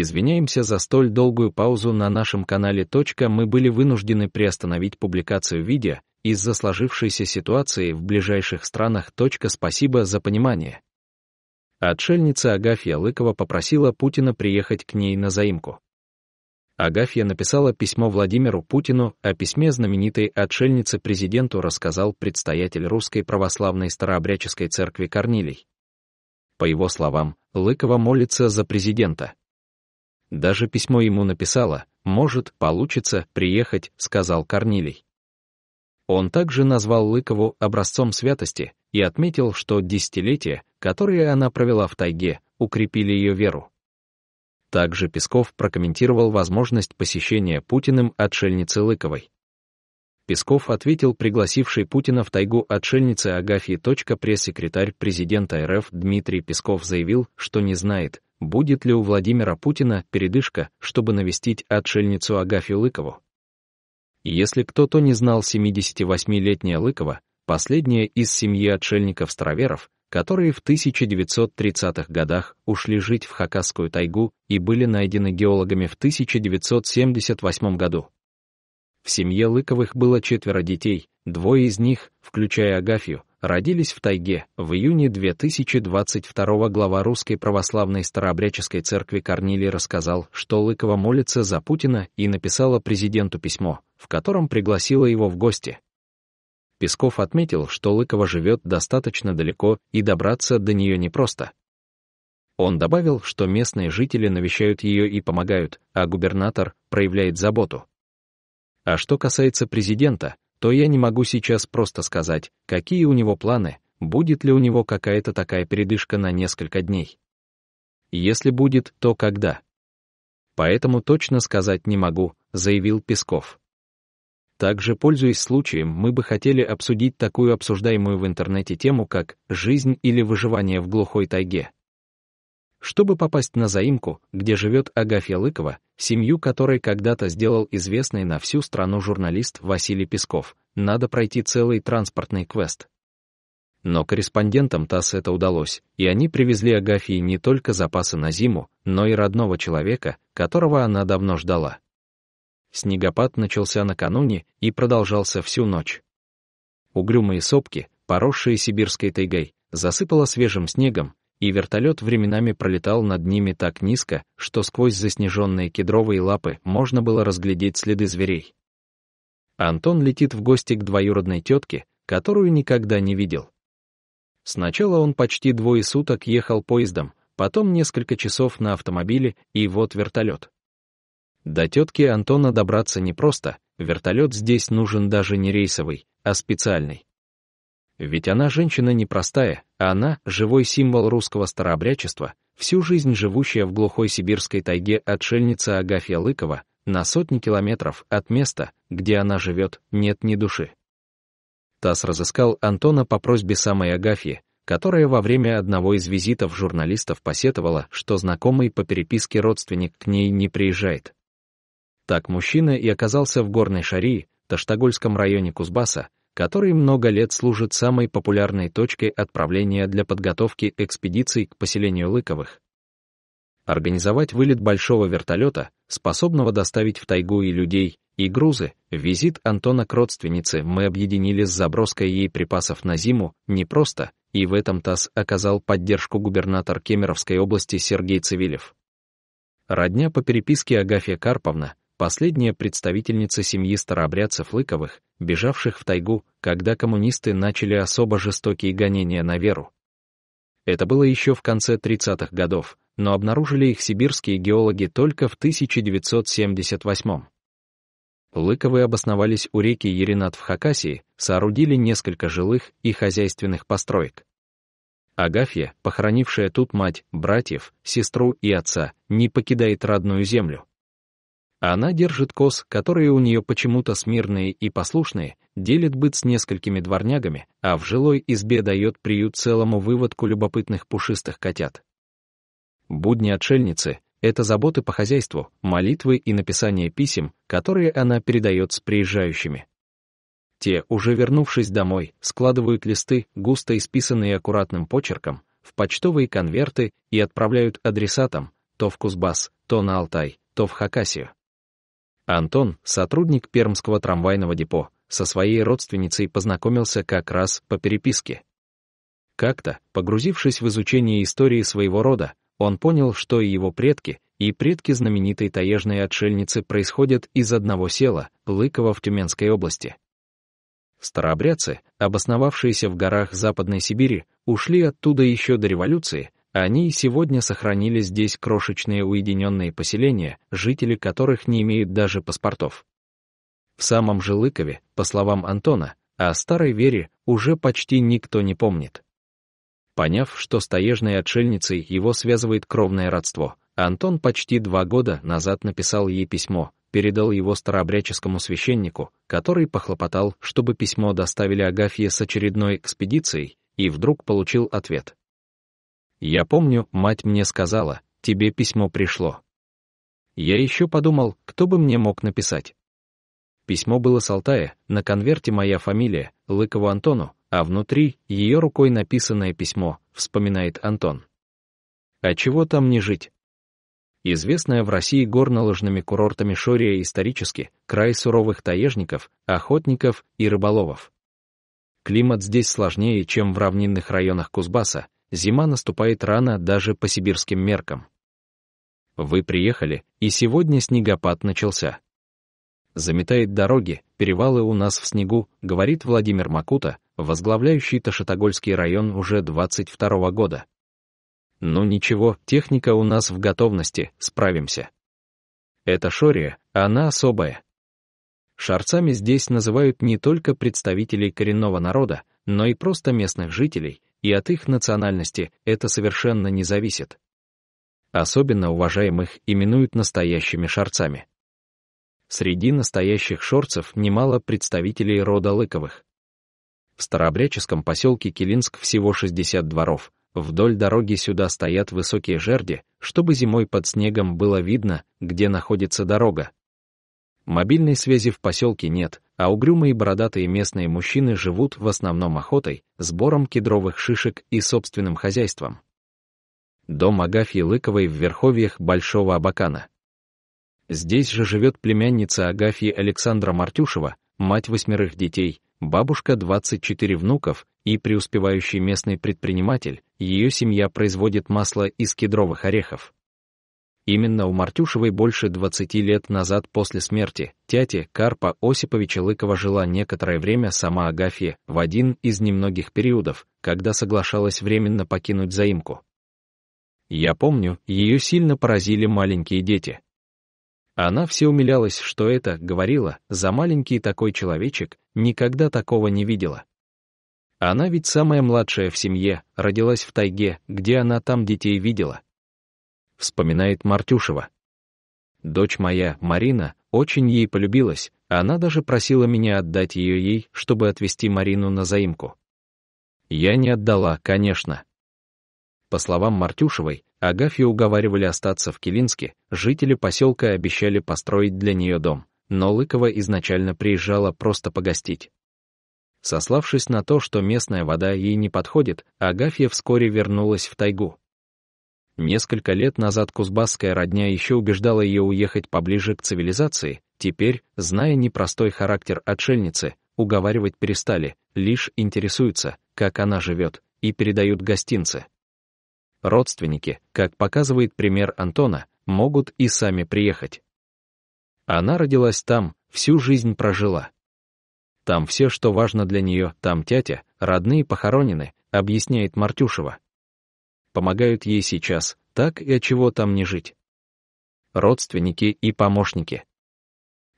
Извиняемся за столь долгую паузу на нашем канале. Точка. Мы были вынуждены приостановить публикацию видео из-за сложившейся ситуации в ближайших странах. Точка. Спасибо за понимание. Отшельница Агафья Лыкова попросила Путина приехать к ней на заимку. Агафья написала письмо Владимиру Путину, о письме знаменитой отшельницы президенту рассказал предстоятель Русской Православной Старообрядческой Церкви Корнилий. По его словам, Лыкова молится за президента. Даже письмо ему написала «Может, получится приехать», — сказал Корнилий. Он также назвал Лыкову образцом святости и отметил, что десятилетия, которые она провела в тайге, укрепили ее веру. Также Песков прокомментировал возможность посещения Путиным отшельницы Лыковой. Песков ответил пригласивший Путина в тайгу отшельницы Агафьи. Пресс-секретарь президента РФ Дмитрий Песков заявил, что не знает, будет ли у Владимира Путина передышка, чтобы навестить отшельницу Агафью Лыкову. Если кто-то не знал 78-летняя Лыкова, последняя из семьи отшельников-староверов, которые в 1930-х годах ушли жить в Хакасскую тайгу и были найдены геологами в 1978 году. В семье Лыковых было четверо детей, двое из них, включая Агафью, родились в тайге в июне 2022 глава Русской Православной Старообрядческой Церкви Корнилий рассказал, что Лыкова молится за Путина и написала президенту письмо, в котором пригласила его в гости. Песков отметил, что Лыкова живет достаточно далеко и добраться до нее непросто. Он добавил, что местные жители навещают ее и помогают, а губернатор проявляет заботу. А что касается президента, то я не могу сейчас просто сказать, какие у него планы, будет ли у него какая-то такая передышка на несколько дней. Если будет, то когда? Поэтому точно сказать не могу, заявил Песков. Также, пользуясь случаем, мы бы хотели обсудить такую обсуждаемую в интернете тему, как «жизнь или выживание в глухой тайге». Чтобы попасть на заимку, где живет Агафья Лыкова, семью которой когда-то сделал известный на всю страну журналист Василий Песков, надо пройти целый транспортный квест. Но корреспондентам ТАСС это удалось, и они привезли Агафии не только запасы на зиму, но и родного человека, которого она давно ждала. Снегопад начался накануне и продолжался всю ночь. Угрюмые сопки, поросшие сибирской тайгой, засыпало свежим снегом, и вертолет временами пролетал над ними так низко, что сквозь заснеженные кедровые лапы можно было разглядеть следы зверей. Антон летит в гости к двоюродной тетке, которую никогда не видел. Сначала он почти двое суток ехал поездом, потом несколько часов на автомобиле и вот вертолет. До тетки Антона добраться непросто, вертолет здесь нужен даже не рейсовый, а специальный. Ведь она женщина непростая, а она — живой символ русского старообрядчества, всю жизнь живущая в глухой сибирской тайге отшельница Агафья Лыкова, на сотни километров от места, где она живет, нет ни души. ТАСС разыскал Антона по просьбе самой Агафьи, которая во время одного из визитов журналистов посетовала, что знакомый по переписке родственник к ней не приезжает. Так мужчина и оказался в горной Шарии, Таштагольском районе Кузбасса, который много лет служит самой популярной точкой отправления для подготовки экспедиций к поселению Лыковых. Организовать вылет большого вертолета, способного доставить в тайгу и людей, и грузы, визит Антона к родственнице мы объединили с заброской ей припасов на зиму непросто, и в этом ТАСС оказал поддержку губернатор Кемеровской области Сергей Цивилев. Родня по переписке Агафья Карповна, последняя представительница семьи старообрядцев Лыковых, бежавших в тайгу, когда коммунисты начали особо жестокие гонения на веру. Это было еще в конце 30-х годов, но обнаружили их сибирские геологи только в 1978 -м. Лыковы обосновались у реки Еринат в Хакасии, соорудили несколько жилых и хозяйственных построек. Агафья, похоронившая тут мать, братьев, сестру и отца, не покидает родную землю. Она держит коз, которые у нее почему-то смирные и послушные, делит быт с несколькими дворнягами, а в жилой избе дает приют целому выводку любопытных пушистых котят. Будни отшельницы — это заботы по хозяйству, молитвы и написание писем, которые она передает с приезжающими. Те, уже вернувшись домой, складывают листы, густо исписанные аккуратным почерком, в почтовые конверты и отправляют адресатам то в Кузбасс, то на Алтай, то в Хакасию. Антон, сотрудник Пермского трамвайного депо, со своей родственницей познакомился как раз по переписке. Как-то, погрузившись в изучение истории своего рода, он понял, что и его предки, и предки знаменитой таежной отшельницы происходят из одного села, Лыкова в Тюменской области. Старообрядцы, обосновавшиеся в горах Западной Сибири, ушли оттуда еще до революции, они и сегодня сохранили здесь крошечные уединенные поселения, жители которых не имеют даже паспортов. В самом Жилыкове, по словам Антона, о старой вере уже почти никто не помнит. Поняв, что с отшельницей его связывает кровное родство, Антон почти два года назад написал ей письмо, передал его старообрядческому священнику, который похлопотал, чтобы письмо доставили Агафье с очередной экспедицией, и вдруг получил ответ. Я помню, мать мне сказала, тебе письмо пришло. Я еще подумал, кто бы мне мог написать. Письмо было с Алтая, на конверте моя фамилия, Лыкову Антону, а внутри ее рукой написанное письмо, вспоминает Антон. А чего там не жить? Известная в России горнолыжными курортами Шория исторически, край суровых таежников, охотников и рыболовов. Климат здесь сложнее, чем в равнинных районах Кузбасса, зима наступает рано даже по сибирским меркам. Вы приехали, и сегодня снегопад начался. Заметает дороги, перевалы у нас в снегу, говорит Владимир Макута, возглавляющий Ташатогольский район уже 22 -го года. Ну ничего, техника у нас в готовности, справимся. Это шория, она особая. Шарцами здесь называют не только представителей коренного народа, но и просто местных жителей, и от их национальности это совершенно не зависит. Особенно уважаемых именуют настоящими шорцами. Среди настоящих шорцев немало представителей рода Лыковых. В старообрядческом поселке Килинск всего 60 дворов. Вдоль дороги сюда стоят высокие жерди, чтобы зимой под снегом было видно, где находится дорога, Мобильной связи в поселке нет, а угрюмые бородатые местные мужчины живут в основном охотой, сбором кедровых шишек и собственным хозяйством. Дом Агафьи Лыковой в верховьях Большого Абакана. Здесь же живет племянница Агафьи Александра Мартюшева, мать восьмерых детей, бабушка 24 внуков и преуспевающий местный предприниматель, ее семья производит масло из кедровых орехов. Именно у Мартюшевой больше 20 лет назад после смерти тети Карпа Осиповича Лыкова жила некоторое время сама Агафья в один из немногих периодов, когда соглашалась временно покинуть заимку. Я помню, ее сильно поразили маленькие дети. Она все умилялась, что это, говорила, за маленький такой человечек, никогда такого не видела. Она ведь самая младшая в семье, родилась в тайге, где она там детей видела — вспоминает Мартюшева. Дочь моя, Марина, очень ей полюбилась, а она даже просила меня отдать ее ей, чтобы отвезти Марину на заимку. Я не отдала, конечно. По словам Мартюшевой, Агафью уговаривали остаться в Килинске, жители поселка обещали построить для нее дом, но Лыкова изначально приезжала просто погостить. Сославшись на то, что местная вода ей не подходит, Агафья вскоре вернулась в тайгу. Несколько лет назад кузбасская родня еще убеждала ее уехать поближе к цивилизации, теперь, зная непростой характер отшельницы, уговаривать перестали, лишь интересуются, как она живет, и передают гостинцы. Родственники, как показывает пример Антона, могут и сами приехать. Она родилась там, всю жизнь прожила. Там все, что важно для нее, там тятя, родные похоронены, объясняет Мартюшева помогают ей сейчас, так и от чего там не жить. Родственники и помощники.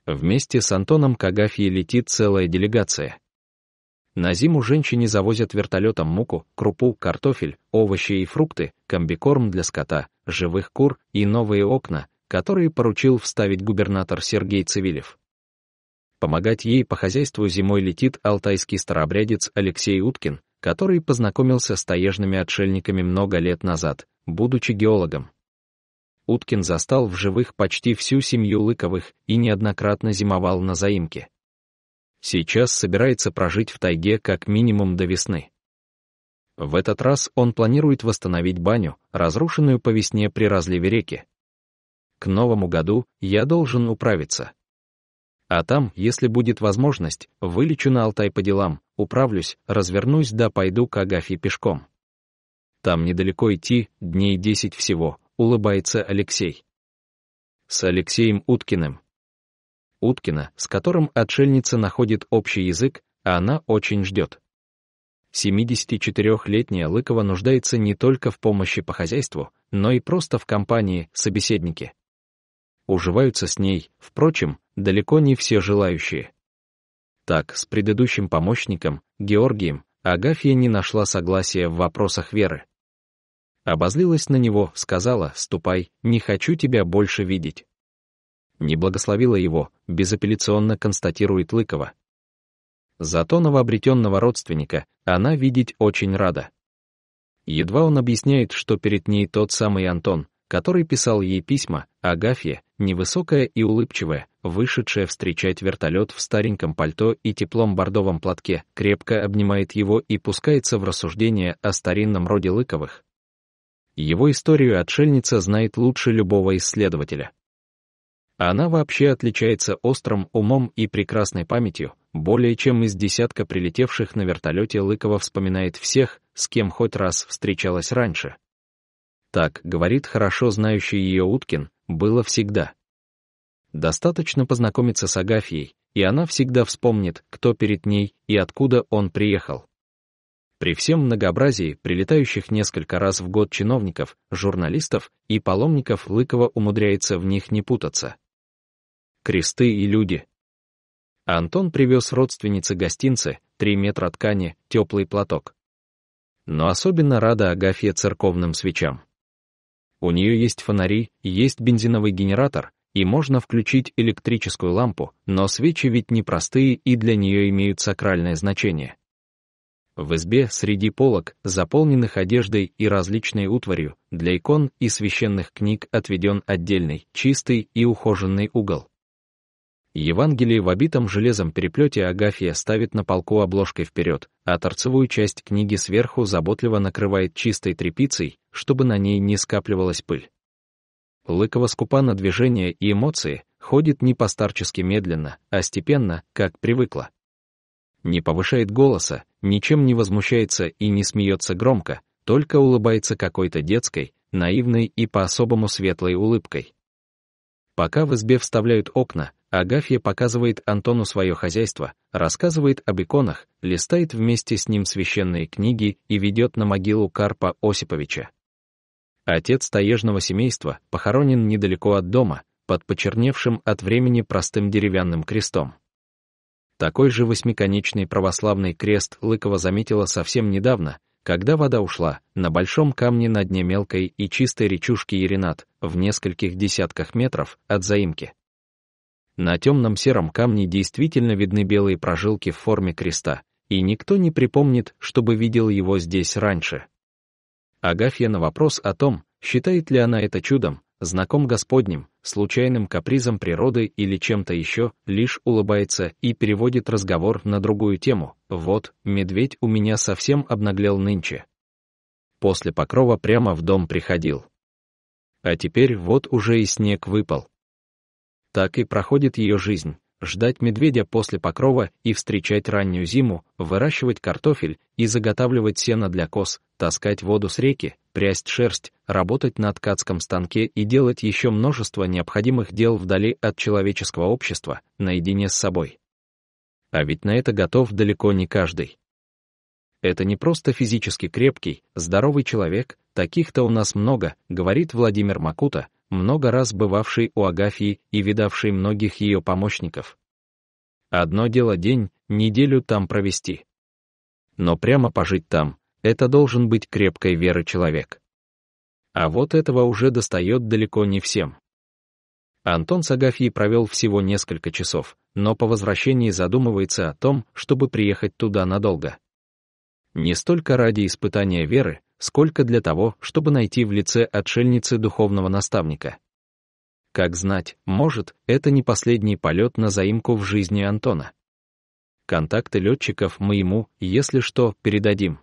Вместе с Антоном к летит целая делегация. На зиму женщине завозят вертолетом муку, крупу, картофель, овощи и фрукты, комбикорм для скота, живых кур и новые окна, которые поручил вставить губернатор Сергей Цивилев. Помогать ей по хозяйству зимой летит алтайский старообрядец Алексей Уткин, который познакомился с таежными отшельниками много лет назад, будучи геологом. Уткин застал в живых почти всю семью Лыковых и неоднократно зимовал на заимке. Сейчас собирается прожить в тайге как минимум до весны. В этот раз он планирует восстановить баню, разрушенную по весне при разливе реки. К Новому году я должен управиться. А там, если будет возможность, вылечу на Алтай по делам, управлюсь, развернусь да пойду к Агафье пешком. Там недалеко идти, дней десять всего, улыбается Алексей. С Алексеем Уткиным. Уткина, с которым отшельница находит общий язык, а она очень ждет. 74-летняя Лыкова нуждается не только в помощи по хозяйству, но и просто в компании, собеседнике. Уживаются с ней, впрочем, далеко не все желающие. Так, с предыдущим помощником, Георгием, Агафья не нашла согласия в вопросах веры. Обозлилась на него, сказала «ступай, не хочу тебя больше видеть». Не благословила его, безапелляционно констатирует Лыкова. Зато новообретенного родственника она видеть очень рада. Едва он объясняет, что перед ней тот самый Антон, который писал ей письма, Агафья, невысокая и улыбчивая, вышедшая встречать вертолет в стареньком пальто и теплом бордовом платке, крепко обнимает его и пускается в рассуждение о старинном роде Лыковых. Его историю отшельница знает лучше любого исследователя. Она вообще отличается острым умом и прекрасной памятью, более чем из десятка прилетевших на вертолете Лыкова вспоминает всех, с кем хоть раз встречалась раньше. Так, говорит хорошо знающий ее Уткин, было всегда. Достаточно познакомиться с Агафьей, и она всегда вспомнит, кто перед ней и откуда он приехал. При всем многообразии прилетающих несколько раз в год чиновников, журналистов и паломников Лыкова умудряется в них не путаться. Кресты и люди. Антон привез родственнице гостинцы, три метра ткани, теплый платок. Но особенно рада Агафья церковным свечам. У нее есть фонари, есть бензиновый генератор, и можно включить электрическую лампу, но свечи ведь непростые и для нее имеют сакральное значение. В избе среди полок, заполненных одеждой и различной утварью, для икон и священных книг отведен отдельный, чистый и ухоженный угол. Евангелие в обитом железом переплете Агафия ставит на полку обложкой вперед, а торцевую часть книги сверху заботливо накрывает чистой тряпицей, чтобы на ней не скапливалась пыль. Лыкова скупа на движения и эмоции, ходит не постарчески медленно, а степенно, как привыкла. Не повышает голоса, ничем не возмущается и не смеется громко, только улыбается какой-то детской, наивной и по-особому светлой улыбкой. Пока в избе вставляют окна, Агафья показывает Антону свое хозяйство, рассказывает об иконах, листает вместе с ним священные книги и ведет на могилу Карпа Осиповича. Отец таежного семейства похоронен недалеко от дома, под почерневшим от времени простым деревянным крестом. Такой же восьмиконечный православный крест Лыкова заметила совсем недавно, когда вода ушла, на большом камне на дне мелкой и чистой речушки Иринат, в нескольких десятках метров от заимки. На темном сером камне действительно видны белые прожилки в форме креста, и никто не припомнит, чтобы видел его здесь раньше. Агафья на вопрос о том, считает ли она это чудом, знаком Господним, случайным капризом природы или чем-то еще, лишь улыбается и переводит разговор на другую тему. «Вот, медведь у меня совсем обнаглел нынче». После покрова прямо в дом приходил. А теперь вот уже и снег выпал. Так и проходит ее жизнь. Ждать медведя после покрова и встречать раннюю зиму, выращивать картофель и заготавливать сено для коз, таскать воду с реки, прясть шерсть, работать на ткацком станке и делать еще множество необходимых дел вдали от человеческого общества, наедине с собой. А ведь на это готов далеко не каждый. Это не просто физически крепкий, здоровый человек, таких-то у нас много, говорит Владимир Макута, много раз бывавший у Агафьи и видавший многих ее помощников. Одно дело день, неделю там провести. Но прямо пожить там — это должен быть крепкой веры человек. А вот этого уже достает далеко не всем. Антон с Агафьей провел всего несколько часов, но по возвращении задумывается о том, чтобы приехать туда надолго. Не столько ради испытания веры, сколько для того, чтобы найти в лице отшельницы духовного наставника. Как знать, может, это не последний полет на заимку в жизни Антона. Контакты летчиков мы ему, если что, передадим.